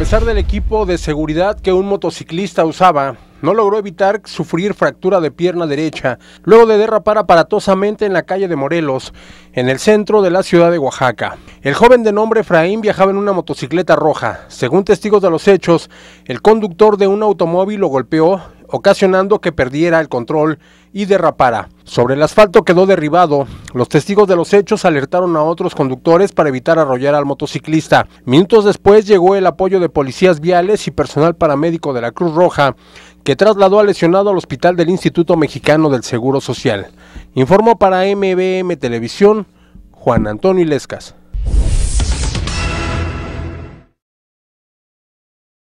A pesar del equipo de seguridad que un motociclista usaba, no logró evitar sufrir fractura de pierna derecha luego de derrapar aparatosamente en la calle de Morelos, en el centro de la ciudad de Oaxaca. El joven de nombre Efraín viajaba en una motocicleta roja. Según testigos de los hechos, el conductor de un automóvil lo golpeó ocasionando que perdiera el control y derrapara. Sobre el asfalto quedó derribado. Los testigos de los hechos alertaron a otros conductores para evitar arrollar al motociclista. Minutos después llegó el apoyo de policías viales y personal paramédico de la Cruz Roja, que trasladó al lesionado al hospital del Instituto Mexicano del Seguro Social. Informó para MBM Televisión Juan Antonio Ilescas.